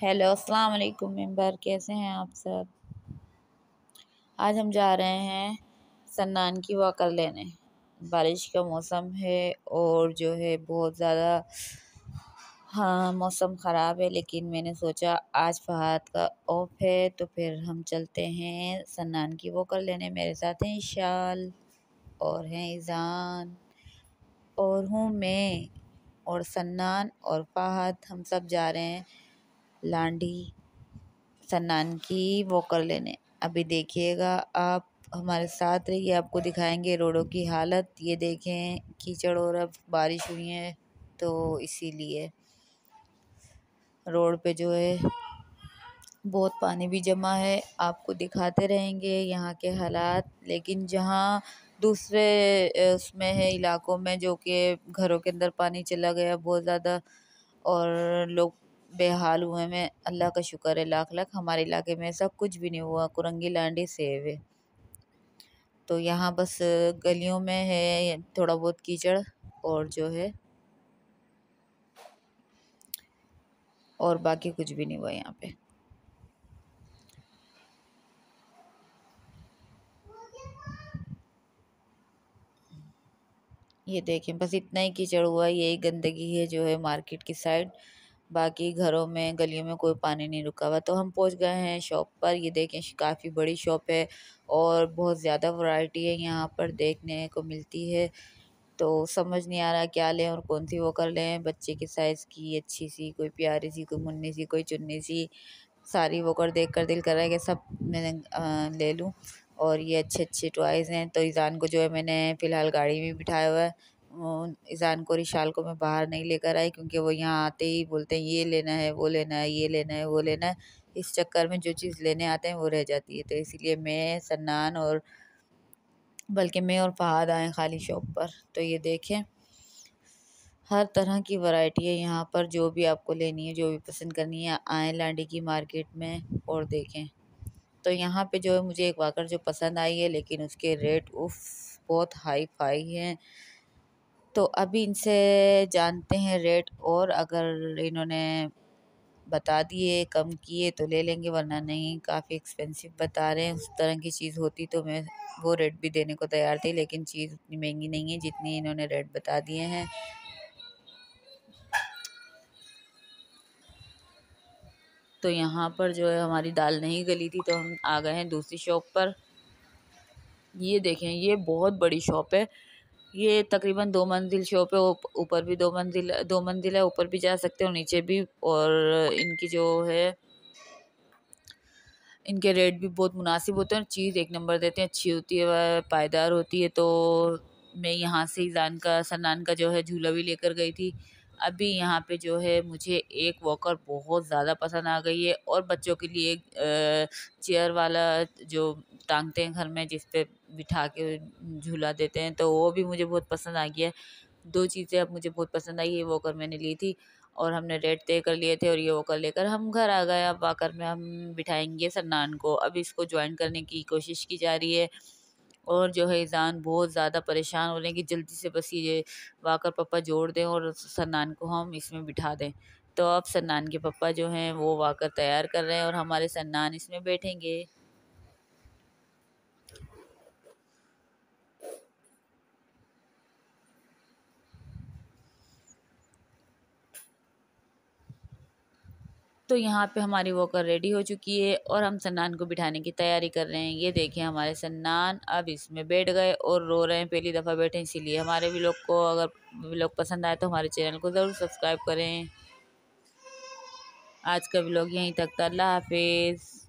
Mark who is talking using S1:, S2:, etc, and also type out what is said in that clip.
S1: hello अस्सलाम वालेकुम member कैसे हैं आप सब आज हम जा रहे हैं सन्नान की वाकर लेने बारिश का मौसम है और जो है बहुत ज़्यादा हाँ मौसम ख़राब है लेकिन मैंने सोचा आज फहद का ऑफ है तो फिर हम चलते हैं सन्नान की कर लेने मेरे साथ हैं शाल और हैं ईज़ान और हूँ मैं और सन्नान और फहद हम सब जा रहे हैं लांडी की वो कर लेने अभी देखिएगा आप हमारे साथ रहिए आपको दिखाएंगे रोडों की हालत ये देखें कीचड़ और अब बारिश हुई है तो इसीलिए रोड पे जो है बहुत पानी भी जमा है आपको दिखाते रहेंगे यहाँ के हालात लेकिन जहाँ दूसरे उसमें है इलाकों में जो कि घरों के अंदर पानी चला गया बहुत ज़्यादा और लोग बेहाल हुए में अल्लाह का शुक्र है लाख लाख हमारे इलाके में ऐसा कुछ भी नहीं हुआ कुरंगी लांडी सेव है तो यहाँ बस गलियों में है थोड़ा बहुत कीचड़ और जो है और बाकी कुछ भी नहीं हुआ यहाँ पे ये देखें बस इतना ही कीचड़ हुआ यही गंदगी है जो है मार्केट की साइड बाकी घरों में गलियों में कोई पानी नहीं रुका हुआ तो हम पहुंच गए हैं शॉप पर ये देखें काफ़ी बड़ी शॉप है और बहुत ज़्यादा वैरायटी है यहाँ पर देखने को मिलती है तो समझ नहीं आ रहा क्या लें और कौन सी वो कर लें बच्चे के साइज़ की अच्छी सी कोई प्यारी सी कोई मुन्नी सी कोई चुन्नी सी सारी वो कर देख कर दिल कर रहा है कि सब मैंने ले लूँ और ये अच्छे अच्छे टॉयज़ हैं तो ईज़ान को जो है मैंने फ़िलहाल गाड़ी में बिठाया हुआ है ईज़ान को रिशाल को मैं बाहर नहीं लेकर आई क्योंकि वो यहाँ आते ही बोलते हैं ये लेना है वो लेना है ये लेना है वो लेना है इस चक्कर में जो चीज़ लेने आते हैं वो रह जाती है तो इसीलिए मैं सन्नान और बल्कि मैं और फहाद आए खाली शॉप पर तो ये देखें हर तरह की वैरायटी है यहाँ पर जो भी आपको लेनी है जो भी पसंद करनी है आए लांडी की मार्केट में और देखें तो यहाँ पे जो है मुझे एक वाकर जो पसंद आई है लेकिन उसके रेट उफ बहुत हाई फाई हैं तो अभी इनसे जानते हैं रेट और अगर इन्होंने बता दिए कम किए तो ले लेंगे वरना नहीं काफ़ी एक्सपेंसिव बता रहे हैं उस तरह की चीज़ होती तो मैं वो रेट भी देने को तैयार थी लेकिन चीज़ उतनी महंगी नहीं है जितनी इन्होंने रेट बता दिए हैं तो यहाँ पर जो है हमारी दाल नहीं गली थी तो हम आ गए हैं दूसरी शॉप पर ये देखें ये बहुत बड़ी शॉप है ये तकरीबन दो मंजिल शॉप है ऊपर भी दो मंजिल दो मंजिल है ऊपर भी जा सकते हो नीचे भी और इनकी जो है इनके रेट भी बहुत मुनासिब होते हैं और चीज़ एक नंबर देते हैं अच्छी होती है वह पायदार होती है तो मैं यहाँ से ही जान का सनान का जो है झूला भी लेकर गई थी अभी यहाँ पे जो है मुझे एक वॉकर बहुत ज़्यादा पसंद आ गई है और बच्चों के लिए एक चेयर वाला जो टांगते हैं घर में जिस पर बिठा के झूला देते हैं तो वो भी मुझे बहुत पसंद आ गया दो चीज़ें अब मुझे बहुत पसंद आई है वॉकर मैंने ली थी और हमने रेट तय कर लिए थे और ये वॉकर लेकर हम घर आ गए अब आकर में हम बिठाएंगे सन्नान को अब इसको ज्वाइन करने की कोशिश की जा रही है और जो है ईज़ान बहुत ज़्यादा परेशान हो रहे हैं कि जल्दी से बस ये वाकर पप्पा जोड़ दें और सरनान को हम इसमें बिठा दें तो अब सरनान के पप्पा जो हैं वो वाकर तैयार कर रहे हैं और हमारे सरनान इसमें बैठेंगे तो यहाँ पे हमारी वॉकर रेडी हो चुकी है और हम सन्नान को बिठाने की तैयारी कर रहे हैं ये देखिए हमारे सन्नान अब इसमें बैठ गए और रो रहे हैं पहली दफ़ा बैठे इसीलिए हमारे व्लॉग को अगर व्लॉग पसंद आए तो हमारे चैनल को ज़रूर सब्सक्राइब करें आज का व्लॉग यहीं तक था अल्लाह हाफिज़